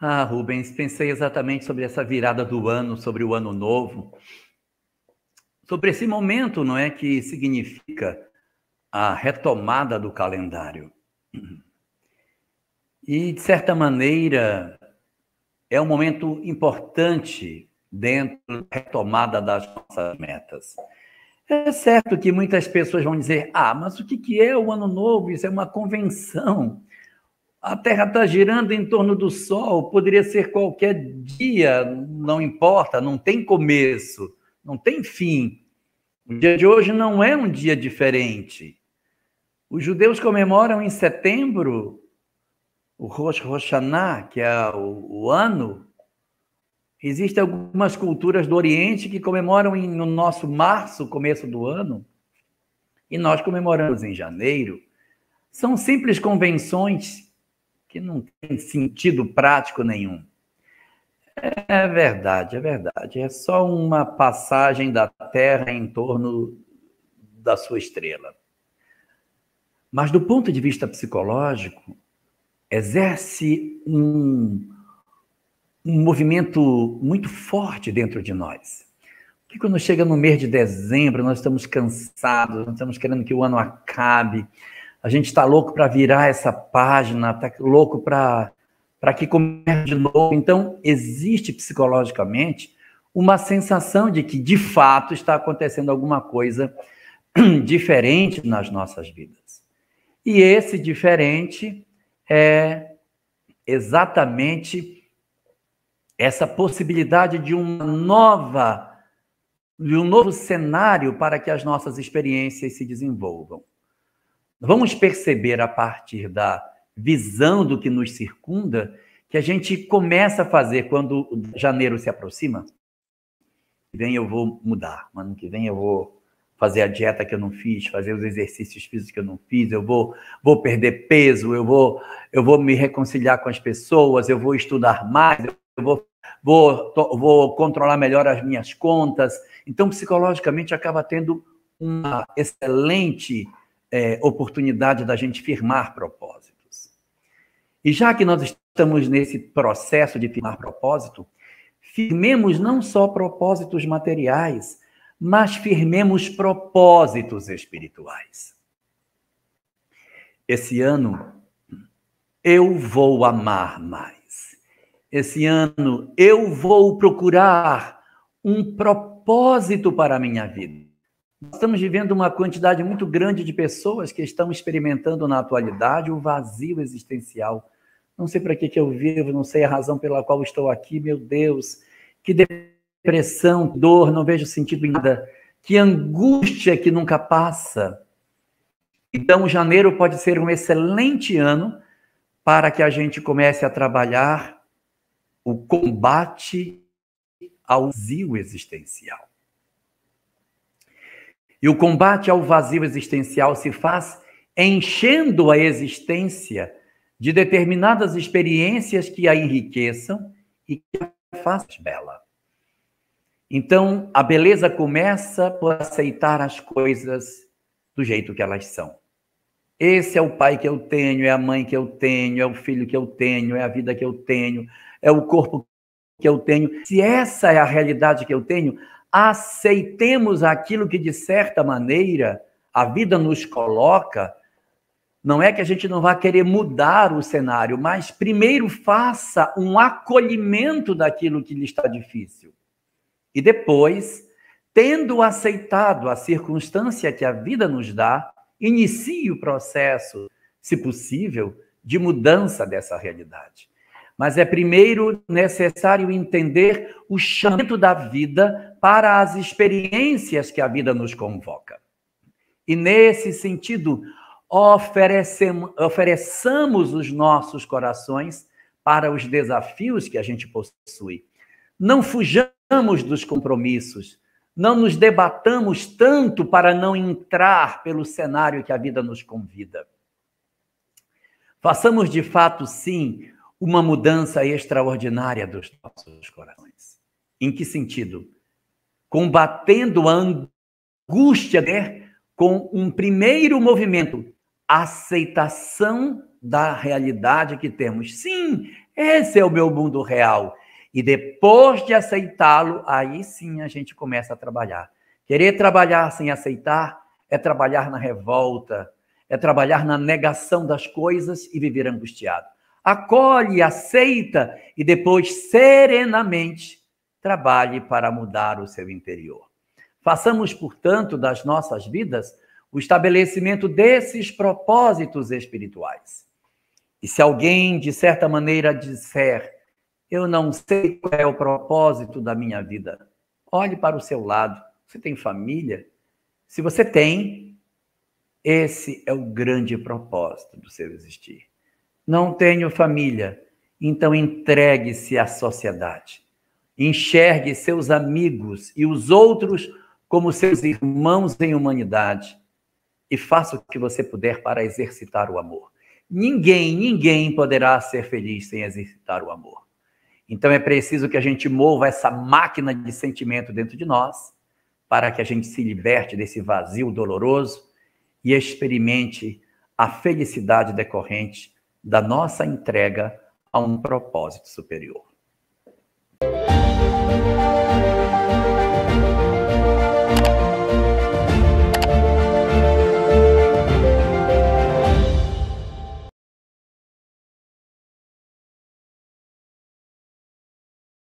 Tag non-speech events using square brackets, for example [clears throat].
Ah, Rubens, pensei exatamente sobre essa virada do ano, sobre o ano novo, sobre esse momento, não é, que significa a retomada do calendário. [clears throat] E, de certa maneira, é um momento importante dentro da retomada das nossas metas. É certo que muitas pessoas vão dizer: ah, mas o que é o Ano Novo? Isso é uma convenção. A Terra está girando em torno do Sol, poderia ser qualquer dia, não importa, não tem começo, não tem fim. O dia de hoje não é um dia diferente. Os judeus comemoram em setembro o Rosh Hashanah, que é o, o ano. Existem algumas culturas do Oriente que comemoram em, no nosso março, começo do ano, e nós comemoramos em janeiro. São simples convenções que não tem sentido prático nenhum. É verdade, é verdade. É só uma passagem da Terra em torno da sua estrela. Mas, do ponto de vista psicológico, exerce um, um movimento muito forte dentro de nós. Porque quando chega no mês de dezembro, nós estamos cansados, nós estamos querendo que o ano acabe, a gente está louco para virar essa página, está louco para que comece de novo. Então, existe psicologicamente uma sensação de que, de fato, está acontecendo alguma coisa [clears throat] diferente nas nossas vidas. E esse diferente é exatamente essa possibilidade de uma nova de um novo cenário para que as nossas experiências se desenvolvam. Vamos perceber a partir da visão do que nos circunda que a gente começa a fazer quando janeiro se aproxima? Que vem eu vou mudar, ano que vem eu vou fazer a dieta que eu não fiz, fazer os exercícios físicos que eu não fiz, eu vou, vou perder peso, eu vou, eu vou me reconciliar com as pessoas, eu vou estudar mais, eu vou, vou, vou controlar melhor as minhas contas. Então, psicologicamente, acaba tendo uma excelente é, oportunidade da gente firmar propósitos. E já que nós estamos nesse processo de firmar propósito, firmemos não só propósitos materiais, mas firmemos propósitos espirituais. Esse ano eu vou amar mais. Esse ano eu vou procurar um propósito para a minha vida estamos vivendo uma quantidade muito grande de pessoas que estão experimentando na atualidade o vazio existencial. Não sei para que, que eu vivo, não sei a razão pela qual estou aqui, meu Deus. Que depressão, dor, não vejo sentido em nada. Que angústia que nunca passa. Então, janeiro pode ser um excelente ano para que a gente comece a trabalhar o combate ao vazio existencial. E o combate ao vazio existencial se faz enchendo a existência de determinadas experiências que a enriqueçam e que a façam bela. Então, a beleza começa por aceitar as coisas do jeito que elas são. Esse é o pai que eu tenho, é a mãe que eu tenho, é o filho que eu tenho, é a vida que eu tenho, é o corpo que eu tenho. Se essa é a realidade que eu tenho, aceitemos aquilo que, de certa maneira, a vida nos coloca, não é que a gente não vá querer mudar o cenário, mas primeiro faça um acolhimento daquilo que lhe está difícil. E depois, tendo aceitado a circunstância que a vida nos dá, inicie o processo, se possível, de mudança dessa realidade. Mas é primeiro necessário entender o chamamento da vida para as experiências que a vida nos convoca. E nesse sentido, ofereçamos os nossos corações para os desafios que a gente possui. Não fujamos dos compromissos, não nos debatamos tanto para não entrar pelo cenário que a vida nos convida. Façamos de fato, sim, uma mudança extraordinária dos nossos corações. Em que sentido? Combatendo a angústia né, com um primeiro movimento, aceitação da realidade que temos. Sim, esse é o meu mundo real. E depois de aceitá-lo, aí sim a gente começa a trabalhar. Querer trabalhar sem aceitar é trabalhar na revolta, é trabalhar na negação das coisas e viver angustiado acolhe, aceita e depois serenamente trabalhe para mudar o seu interior. Façamos, portanto, das nossas vidas o estabelecimento desses propósitos espirituais. E se alguém, de certa maneira, disser, eu não sei qual é o propósito da minha vida, olhe para o seu lado. Você tem família? Se você tem, esse é o grande propósito do seu existir. Não tenho família. Então entregue-se à sociedade. Enxergue seus amigos e os outros como seus irmãos em humanidade e faça o que você puder para exercitar o amor. Ninguém, ninguém poderá ser feliz sem exercitar o amor. Então é preciso que a gente mova essa máquina de sentimento dentro de nós para que a gente se liberte desse vazio doloroso e experimente a felicidade decorrente da nossa entrega a um propósito superior.